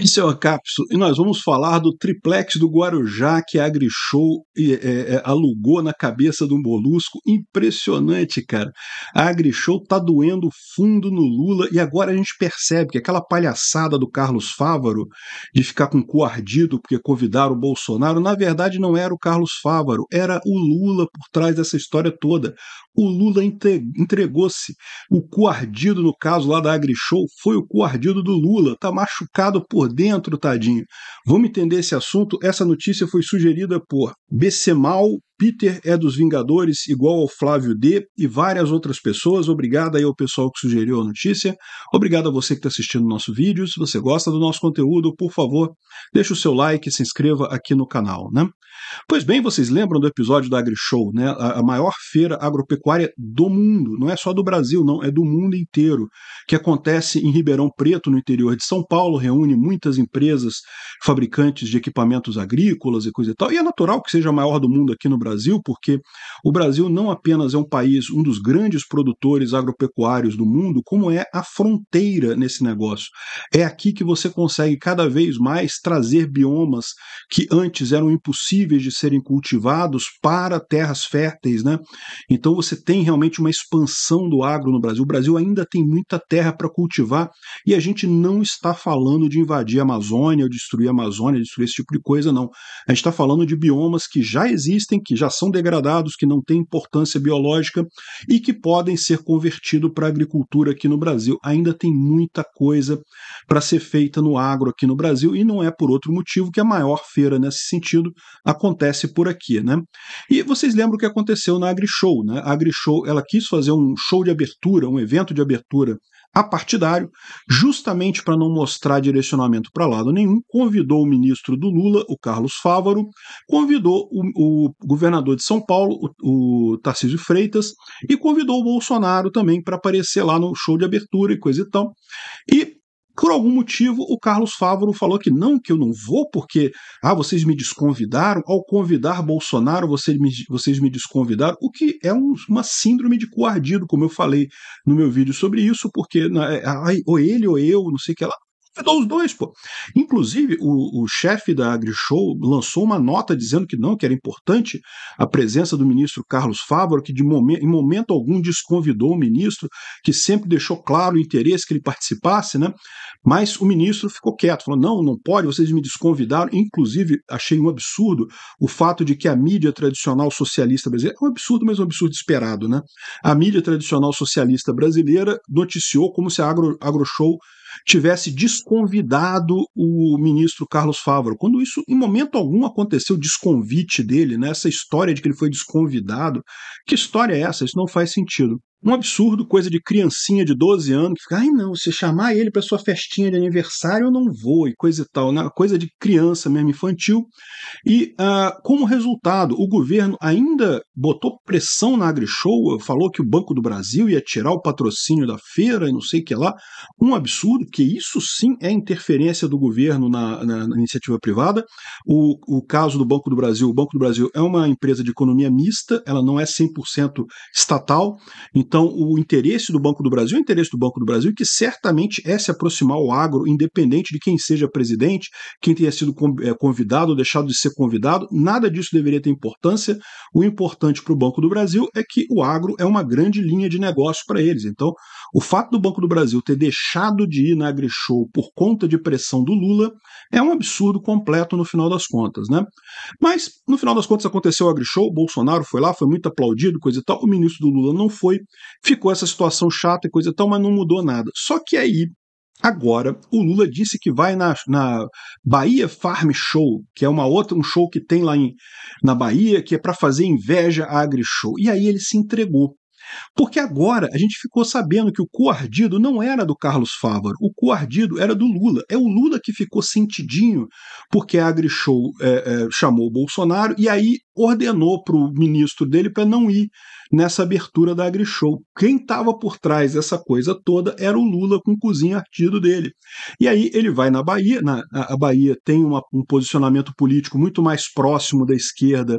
Esse é o Acapso e nós vamos falar do triplex do Guarujá que a AgriShow é, é, é, alugou na cabeça de um molusco. Impressionante, cara. A AgriShow tá doendo fundo no Lula e agora a gente percebe que aquela palhaçada do Carlos Fávaro de ficar com o ardido porque convidaram o Bolsonaro, na verdade não era o Carlos Fávaro, era o Lula por trás dessa história toda o Lula entregou-se. O coardido, no caso lá da AgriShow, foi o coardido do Lula. Tá machucado por dentro, tadinho. Vamos entender esse assunto? Essa notícia foi sugerida por Becemal Peter é dos Vingadores, igual ao Flávio D e várias outras pessoas. Obrigado aí ao pessoal que sugeriu a notícia. Obrigado a você que está assistindo o nosso vídeo. Se você gosta do nosso conteúdo, por favor, deixe o seu like e se inscreva aqui no canal, né? Pois bem, vocês lembram do episódio da AgriShow, né? A maior feira agropecuária do mundo, não é só do Brasil, não, é do mundo inteiro, que acontece em Ribeirão Preto, no interior de São Paulo, reúne muitas empresas, fabricantes de equipamentos agrícolas e coisa e tal. E é natural que seja a maior do mundo aqui no Brasil Brasil, porque o Brasil não apenas é um país, um dos grandes produtores agropecuários do mundo, como é a fronteira nesse negócio. É aqui que você consegue cada vez mais trazer biomas que antes eram impossíveis de serem cultivados para terras férteis, né? Então você tem realmente uma expansão do agro no Brasil. O Brasil ainda tem muita terra para cultivar e a gente não está falando de invadir a Amazônia, ou destruir a Amazônia, destruir esse tipo de coisa, não. A gente está falando de biomas que já existem, que já são degradados, que não têm importância biológica e que podem ser convertidos para agricultura aqui no Brasil. Ainda tem muita coisa para ser feita no agro aqui no Brasil e não é por outro motivo que a maior feira nesse sentido acontece por aqui, né? E vocês lembram o que aconteceu na AgriShow, né? A AgriShow, ela quis fazer um show de abertura, um evento de abertura apartidário, justamente para não mostrar direcionamento para lado nenhum, convidou o ministro do Lula, o Carlos Fávaro, convidou o, o governador de São Paulo, o, o Tarcísio Freitas, e convidou o Bolsonaro também para aparecer lá no show de abertura e coisa e tal. E por algum motivo, o Carlos Fávaro falou que não, que eu não vou, porque ah, vocês me desconvidaram. Ao convidar Bolsonaro, vocês me, vocês me desconvidaram, o que é um, uma síndrome de coardido, como eu falei no meu vídeo sobre isso, porque né, é, ou ele ou eu, não sei o que lá. Eu os dois, pô. Inclusive, o, o chefe da AgriShow lançou uma nota dizendo que não, que era importante a presença do ministro Carlos Fávaro, que de momen em momento algum desconvidou o ministro, que sempre deixou claro o interesse que ele participasse, né? Mas o ministro ficou quieto, falou: não, não pode, vocês me desconvidaram. Inclusive, achei um absurdo o fato de que a mídia tradicional socialista brasileira, é um absurdo, mas um absurdo esperado, né? A mídia tradicional socialista brasileira noticiou como se a Agro, agro tivesse desconvidado o ministro Carlos Fávaro, quando isso em momento algum aconteceu desconvite dele, né? essa história de que ele foi desconvidado, que história é essa? Isso não faz sentido. Um absurdo, coisa de criancinha de 12 anos que fica, ai não, se chamar ele para sua festinha de aniversário eu não vou e coisa e tal, né? coisa de criança mesmo infantil. E ah, como resultado, o governo ainda botou pressão na AgriShow, falou que o Banco do Brasil ia tirar o patrocínio da feira e não sei o que lá. Um absurdo, que isso sim é interferência do governo na, na, na iniciativa privada. O, o caso do Banco do Brasil, o Banco do Brasil é uma empresa de economia mista, ela não é 100% estatal, então então, o interesse do Banco do Brasil é o interesse do Banco do Brasil, é que certamente é se aproximar ao agro, independente de quem seja presidente, quem tenha sido eh, convidado ou deixado de ser convidado, nada disso deveria ter importância. O importante para o Banco do Brasil é que o agro é uma grande linha de negócio para eles. Então, o fato do Banco do Brasil ter deixado de ir na AgriShow por conta de pressão do Lula é um absurdo completo no final das contas. Né? Mas, no final das contas, aconteceu o AgriShow, Bolsonaro foi lá, foi muito aplaudido, coisa e tal. O ministro do Lula não foi. Ficou essa situação chata e coisa e tal, mas não mudou nada. Só que aí, Agora, o Lula disse que vai na, na Bahia Farm Show, que é uma outra, um show que tem lá em, na Bahia, que é para fazer inveja à Agri Show. E aí ele se entregou. Porque agora a gente ficou sabendo que o coardido não era do Carlos Fávaro, o coardido era do Lula. É o Lula que ficou sentidinho porque a Agri Show é, é, chamou o Bolsonaro e aí ordenou para o ministro dele para não ir nessa abertura da AgriShow. Quem estava por trás dessa coisa toda era o Lula com o cozinho artido dele. E aí ele vai na Bahia, na, a Bahia tem uma, um posicionamento político muito mais próximo da esquerda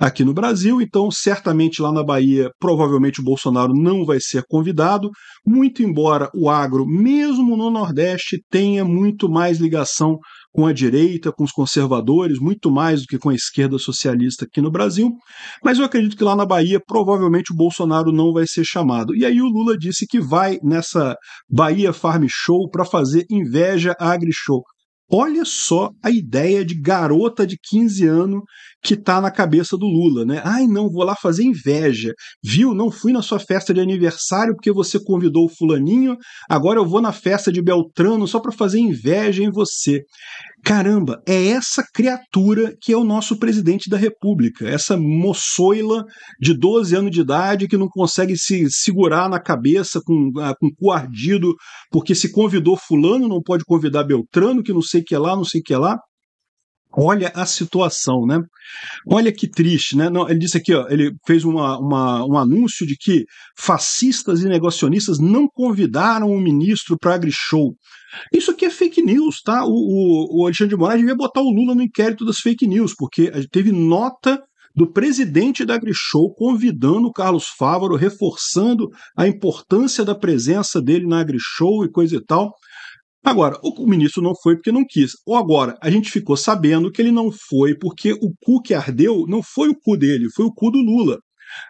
aqui no Brasil, então certamente lá na Bahia provavelmente o Bolsonaro não vai ser convidado, muito embora o agro, mesmo no Nordeste, tenha muito mais ligação com a direita, com os conservadores, muito mais do que com a esquerda socialista aqui no Brasil. Mas eu acredito que lá na Bahia, provavelmente o Bolsonaro não vai ser chamado. E aí o Lula disse que vai nessa Bahia Farm Show para fazer inveja à Show. Olha só a ideia de garota de 15 anos que tá na cabeça do Lula, né? Ai, não, vou lá fazer inveja. Viu? Não fui na sua festa de aniversário porque você convidou o fulaninho, agora eu vou na festa de Beltrano só para fazer inveja em você caramba, é essa criatura que é o nosso presidente da República, essa moçoila de 12 anos de idade que não consegue se segurar na cabeça com, ah, com o cu ardido, porque se convidou fulano, não pode convidar Beltrano, que não sei o que é lá, não sei o que é lá. Olha a situação, né? Olha que triste, né? Não, ele disse aqui, ó, ele fez uma, uma, um anúncio de que fascistas e negacionistas não convidaram o ministro para agri-show. Isso aqui é fake news, tá? O, o, o Alexandre de Moraes devia botar o Lula no inquérito das fake news, porque teve nota do presidente da Agrishow convidando o Carlos Fávaro, reforçando a importância da presença dele na Agrishow e coisa e tal. Agora, o ministro não foi porque não quis. Ou agora, a gente ficou sabendo que ele não foi porque o cu que ardeu não foi o cu dele, foi o cu do Lula.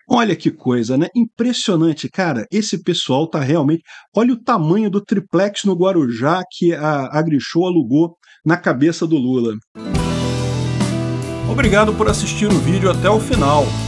Olha que coisa, né? Impressionante, cara. Esse pessoal tá realmente. Olha o tamanho do triplex no Guarujá que a Agrichou alugou na cabeça do Lula. Obrigado por assistir o vídeo até o final.